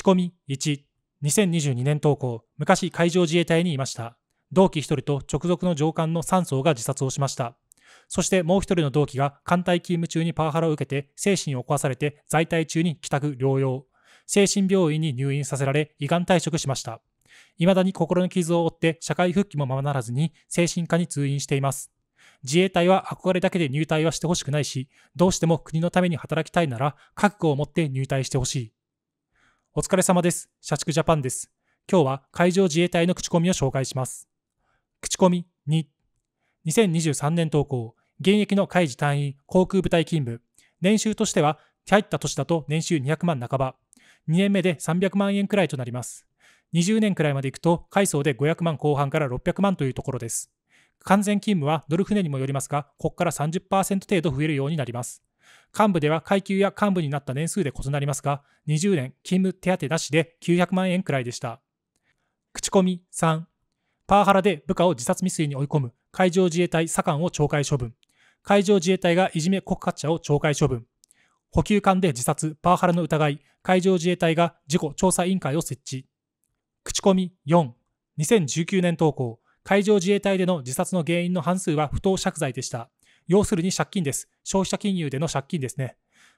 口込み1、2022年投稿、昔海上自衛隊にいました。同期1人と直属の上官の3層が自殺をしました。そしてもう1人の同期が艦隊勤務中にパワハラを受けて精神を壊されて在隊中に帰宅療養。精神病院に入院させられ、胃がん退職しました。未だに心の傷を負って社会復帰もままならずに精神科に通院しています。自衛隊は憧れだけで入隊はしてほしくないし、どうしても国のために働きたいなら覚悟を持って入隊してほしい。お疲れ様です。社畜ジャパンです。今日は海上自衛隊の口コミを紹介します。口コミ2。2023年投稿、現役の海事隊員航空部隊勤務。年収としては、入った年だと年収200万半ば。2年目で300万円くらいとなります。20年くらいまでいくと、海藻で500万後半から600万というところです。完全勤務はドル船にもよりますが、ここから30%程度増えるようになります。幹部では階級や幹部になった年数で異なりますが、20年勤務手当なしで900万円くらいでした。口コミ3、パワハラで部下を自殺未遂に追い込む海上自衛隊左官を懲戒処分。海上自衛隊がいじめ告発者を懲戒処分。補給艦で自殺、パワハラの疑い、海上自衛隊が事故調査委員会を設置。口コミ4、2019年投稿、海上自衛隊での自殺の原因の半数は不当釈罪でした。要するに借金です。消費者金融での借金ですね。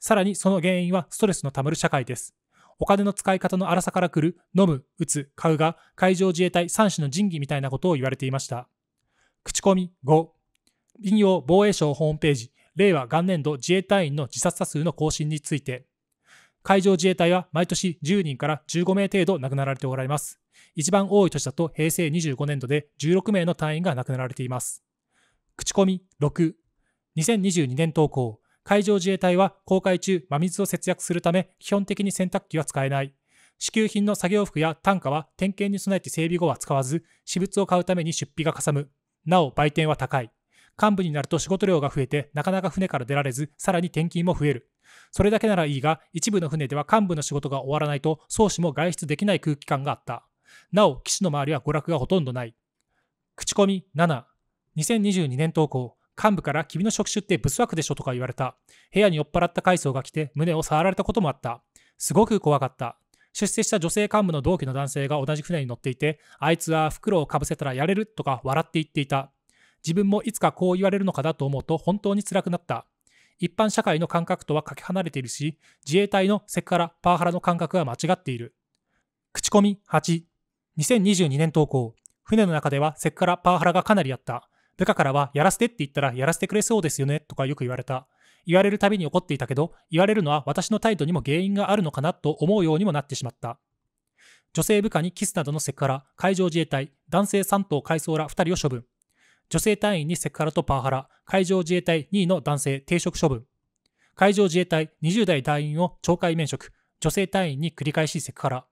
さらにその原因はストレスのたまる社会です。お金の使い方の荒さから来る飲む、打つ、買うが海上自衛隊3種の神器みたいなことを言われていました。口コミ5、引用防衛省ホームページ、令和元年度自衛隊員の自殺者数の更新について、海上自衛隊は毎年10人から15名程度亡くなられておられます。一番多い年だと平成25年度で16名の隊員が亡くなられています。口コミ6、2022年投稿海上自衛隊は航海中真水を節約するため基本的に洗濯機は使えない支給品の作業服や単価は点検に備えて整備後は使わず私物を買うために出費がかさむなお売店は高い幹部になると仕事量が増えてなかなか船から出られずさらに転勤も増えるそれだけならいいが一部の船では幹部の仕事が終わらないと漕手も外出できない空気感があったなお岸の周りは娯楽がほとんどない口コミ72022年投稿幹部から君の職種ってブス枠でしょとか言われた。部屋に酔っ払った階層が来て胸を触られたこともあった。すごく怖かった。出世した女性幹部の同期の男性が同じ船に乗っていて、あいつは袋をかぶせたらやれるとか笑って言っていた。自分もいつかこう言われるのかだと思うと本当に辛くなった。一般社会の感覚とはかけ離れているし、自衛隊のセクハラ、パワハラの感覚は間違っている。口コミ8。2022年投稿。船の中ではセクハラ、パワハラがかなりあった。部下からは、やらせてって言ったら、やらせてくれそうですよね、とかよく言われた。言われるたびに怒っていたけど、言われるのは私の態度にも原因があるのかなと思うようにもなってしまった。女性部下にキスなどのセクハラ、海上自衛隊、男性3等海曹ら2人を処分。女性隊員にセクハラとパワハラ、海上自衛隊2位の男性停職処分。海上自衛隊20代隊員を懲戒免職、女性隊員に繰り返しセクハラ。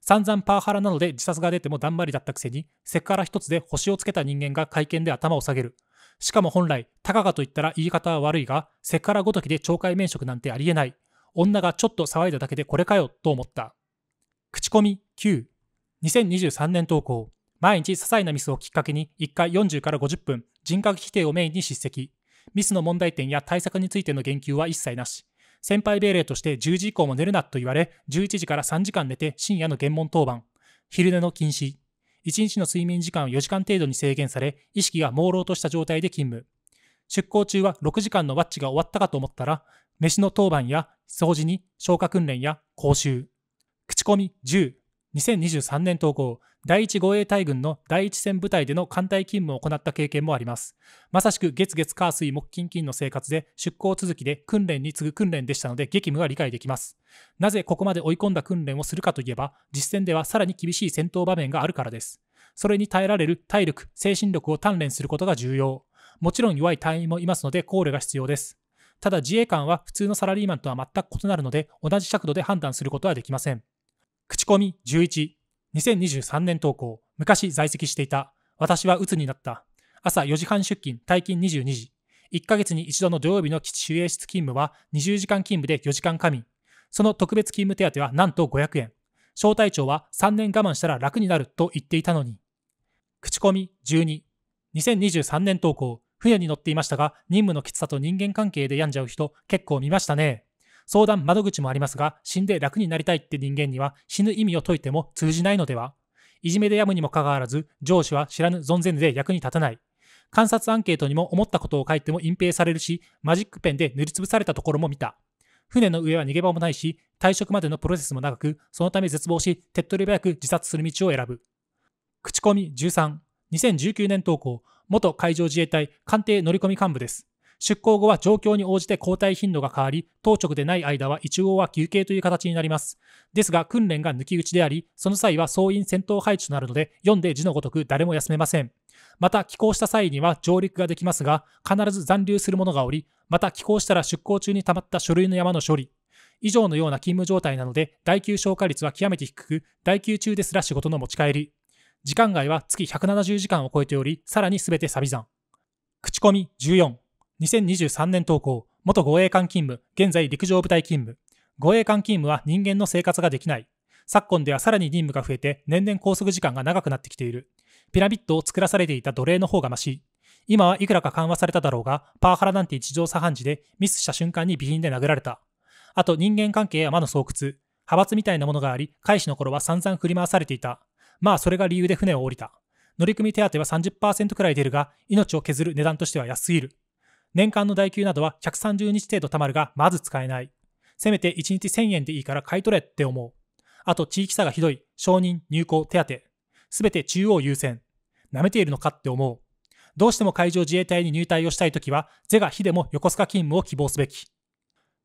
散々パワハラなので自殺が出てもだんまりだったくせに、セクハラ一つで星をつけた人間が会見で頭を下げる。しかも本来、たかがと言ったら言い方は悪いが、セクハラごときで懲戒免職なんてありえない。女がちょっと騒いだだけでこれかよ、と思った。口コミ9。2023年投稿。毎日些細なミスをきっかけに、1回40から50分、人格否定をメインに叱責。ミスの問題点や対策についての言及は一切なし。先輩命令として10時以降も寝るなと言われ、11時から3時間寝て深夜の検問当番、昼寝の禁止、1日の睡眠時間を4時間程度に制限され、意識が朦朧とした状態で勤務。出向中は6時間のワッチが終わったかと思ったら、飯の当番や掃除に消化訓練や講習、口コミ10、2023年投稿第1護衛隊軍の第1戦部隊での艦隊勤務を行った経験もあります。まさしく月月火水木金金の生活で出向続きで訓練に次ぐ訓練でしたので激務が理解できます。なぜここまで追い込んだ訓練をするかといえば、実戦ではさらに厳しい戦闘場面があるからです。それに耐えられる体力、精神力を鍛錬することが重要。もちろん弱い隊員もいますので考慮が必要です。ただ自衛官は普通のサラリーマンとは全く異なるので、同じ尺度で判断することはできません。口コミ11、2023年投稿、昔在籍していた、私は鬱になった、朝4時半出勤、退勤22時、1ヶ月に一度の土曜日の基地守衛室勤務は20時間勤務で4時間仮眠、その特別勤務手当はなんと500円、小隊長は3年我慢したら楽になると言っていたのに、口コミ12、2023年投稿、船に乗っていましたが、任務のきつさと人間関係で病んじゃう人、結構見ましたね。相談窓口もありますが、死んで楽になりたいって人間には死ぬ意味を解いても通じないのではいじめで病むにもかかわらず、上司は知らぬ存ぜぬで役に立たない。観察アンケートにも思ったことを書いても隠蔽されるし、マジックペンで塗りつぶされたところも見た。船の上は逃げ場もないし、退職までのプロセスも長く、そのため絶望し、手っ取り早く自殺する道を選ぶ。口コミ13、2019年投稿、元海上自衛隊官邸乗り込み幹部です。出港後は状況に応じて交代頻度が変わり、当直でない間は一応は休憩という形になります。ですが、訓練が抜き打ちであり、その際は総員戦闘配置となるので、読んで字のごとく誰も休めません。また、寄港した際には上陸ができますが、必ず残留する者がおり、また寄港したら出港中に溜まった書類の山の処理、以上のような勤務状態なので、代9消化率は極めて低く、代9中ですら仕事の持ち帰り。時間外は月170時間を超えており、さらに全てサビ算。口コミ14。2023年投稿、元護衛艦勤務、現在陸上部隊勤務。護衛艦勤務は人間の生活ができない。昨今ではさらに任務が増えて、年々拘束時間が長くなってきている。ピラミッドを作らされていた奴隷の方がましい。今はいくらか緩和されただろうが、パワハラなんて地上茶飯事でミスした瞬間に備品で殴られた。あと人間関係や魔の巣窟。派閥みたいなものがあり、開始の頃は散々振り回されていた。まあそれが理由で船を降りた。乗組手当は30%くらい出るが、命を削る値段としては安すぎる。年間の代給などは130日程度貯まるが、まず使えない。せめて1日1000円でいいから買い取れって思う。あと地域差がひどい。承認、入校、手当。すべて中央優先。舐めているのかって思う。どうしても海上自衛隊に入隊をしたいときは、是が非でも横須賀勤務を希望すべき。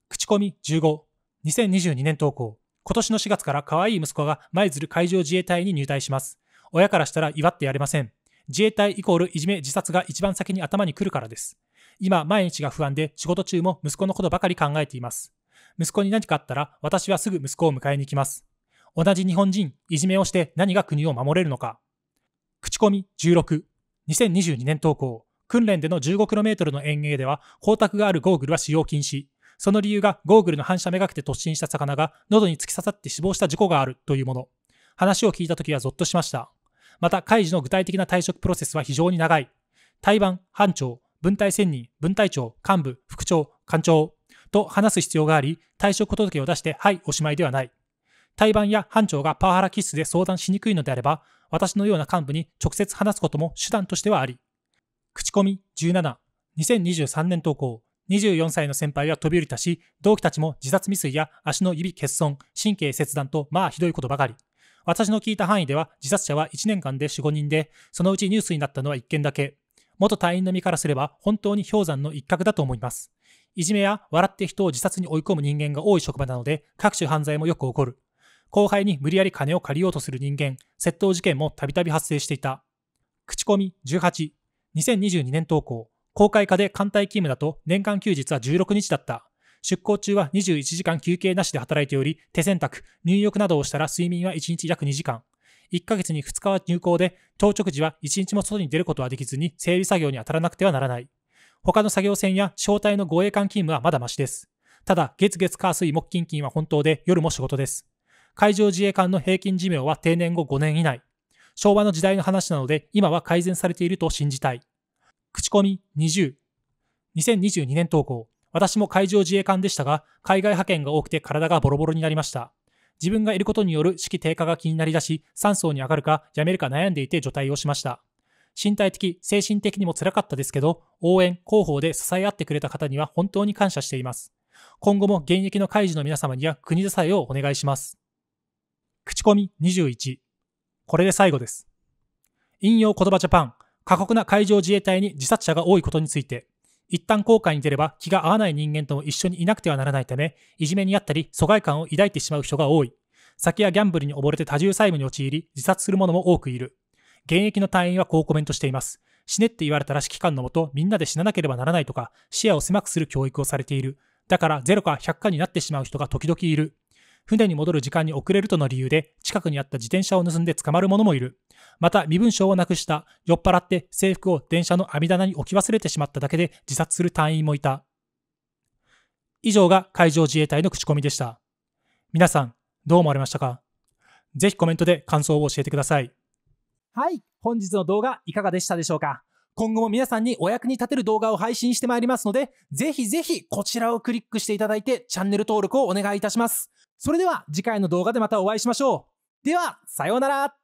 口コミ15。2022年投稿。今年の4月から可愛い息子が舞鶴海上自衛隊に入隊します。親からしたら祝ってやれません。自衛隊イコールいじめ自殺が一番先に頭に来るからです。今、毎日が不安で仕事中も息子のことばかり考えています。息子に何かあったら私はすぐ息子を迎えに行きます。同じ日本人、いじめをして何が国を守れるのか。口コミ16、2022年投稿。訓練での 15km の遠泳では光沢があるゴーグルは使用禁止。その理由がゴーグルの反射めがけて突進した魚が喉に突き刺さって死亡した事故があるというもの。話を聞いた時はゾッとしました。また、開示の具体的な退職プロセスは非常に長い。対湾、班長、分隊専任、分隊長、幹部、副長、官長と話す必要があり、退職届を出して、はい、おしまいではない。対番や班長がパワハラ気質で相談しにくいのであれば、私のような幹部に直接話すことも手段としてはあり。口コミ17、2023年投稿、24歳の先輩は飛び降りたし、同期たちも自殺未遂や足の指欠損、神経切断と、まあひどいことばかり。私の聞いた範囲では自殺者は1年間で4、5人で、そのうちニュースになったのは1件だけ。元隊員の身からすれば本当に氷山の一角だと思います。いじめや笑って人を自殺に追い込む人間が多い職場なので各種犯罪もよく起こる。後輩に無理やり金を借りようとする人間、窃盗事件もたびたび発生していた。口コミ18、2022年投稿、公開課で艦隊勤務だと年間休日は16日だった。出向中は21時間休憩なしで働いており、手洗濯、入浴などをしたら睡眠は1日約2時間。1ヶ月に2日は入校で、当直時は1日も外に出ることはできずに整備作業に当たらなくてはならない。他の作業船や小隊の護衛艦勤務はまだマシです。ただ、月月火水木金金は本当で夜も仕事です。海上自衛艦の平均寿命は定年後5年以内。昭和の時代の話なので、今は改善されていると信じたい。口コミ20。2022年投稿。私も海上自衛艦でしたが、海外派遣が多くて体がボロボロになりました。自分がいることによる士気低下が気になりだし、酸素に上がるかやめるか悩んでいて除隊をしました。身体的、精神的にも辛かったですけど、応援、広報で支え合ってくれた方には本当に感謝しています。今後も現役の会事の皆様には国支えをお願いします。口コミ21。これで最後です。引用言葉ジャパン、過酷な海上自衛隊に自殺者が多いことについて、一旦後悔に出れば気が合わない人間とも一緒にいなくてはならないため、いじめにあったり疎外感を抱いてしまう人が多い。酒やギャンブルに溺れて多重債務に陥り、自殺する者も多くいる。現役の隊員はこうコメントしています。死ねって言われたら指揮官のもと、みんなで死ななければならないとか、視野を狭くする教育をされている。だから0か100かになってしまう人が時々いる。船に戻る時間に遅れるとの理由で、近くにあった自転車を盗んで捕まる者もいる。また、身分証をなくした、酔っ払って制服を電車の網棚に置き忘れてしまっただけで自殺する隊員もいた。以上が海上自衛隊の口コミでした。皆さん、どう思われましたかぜひコメントで感想を教えてください。はい、本日の動画いかがでしたでしょうか今後も皆さんにお役に立てる動画を配信してまいりますので、ぜひぜひこちらをクリックしていただいてチャンネル登録をお願いいたします。それでは次回の動画でまたお会いしましょう。では、さようなら